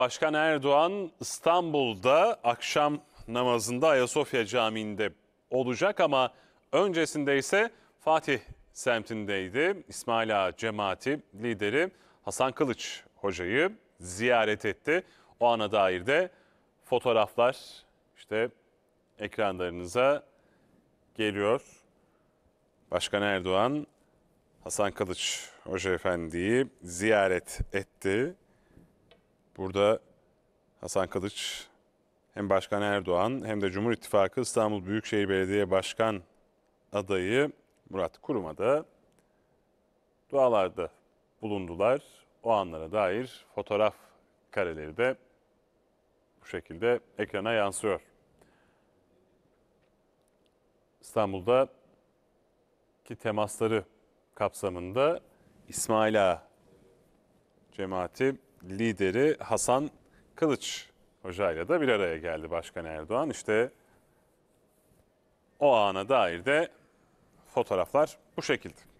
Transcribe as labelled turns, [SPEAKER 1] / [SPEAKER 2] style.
[SPEAKER 1] Başkan Erdoğan İstanbul'da akşam namazında Ayasofya Camii'nde olacak ama öncesinde ise Fatih semtindeydi. İsmaila Ağa cemaati lideri Hasan Kılıç hocayı ziyaret etti. O ana dair de fotoğraflar işte ekranlarınıza geliyor. Başkan Erdoğan Hasan Kılıç Hoca Efendi'yi ziyaret etti. Burada Hasan Kılıç hem Başkan Erdoğan hem de Cumhur İttifakı İstanbul Büyükşehir Belediye Başkan adayı Murat Kurum'a da dualarda bulundular. O anlara dair fotoğraf kareleri de bu şekilde ekrana yansıyor. İstanbul'da ki temasları kapsamında İsmaila cemaati lideri Hasan Kılıç Hoca ile de bir araya geldi Başkan Erdoğan. İşte o ana dair de fotoğraflar bu şekilde.